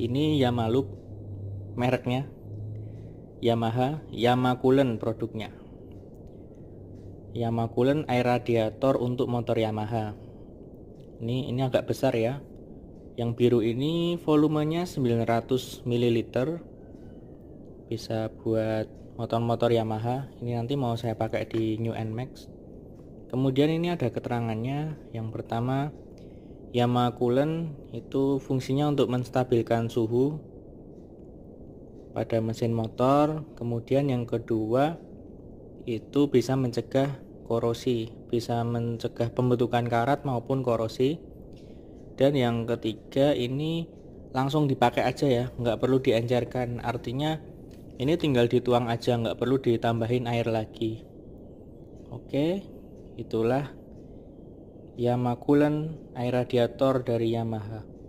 Ini Yamaha Loop, mereknya. Yamaha, Yamaha Coolant produknya. Yamaha Coolant air radiator untuk motor Yamaha. Ini ini agak besar ya. Yang biru ini volumenya 900 ml. Bisa buat motor-motor Yamaha. Ini nanti mau saya pakai di New NMAX. Kemudian ini ada keterangannya. Yang pertama, coolant itu fungsinya untuk menstabilkan suhu pada mesin motor. Kemudian yang kedua itu bisa mencegah korosi, bisa mencegah pembentukan karat maupun korosi. Dan yang ketiga ini langsung dipakai aja ya, nggak perlu diencerkan. Artinya ini tinggal dituang aja, nggak perlu ditambahin air lagi. Oke, itulah Yamakulen air radiator dari Yamaha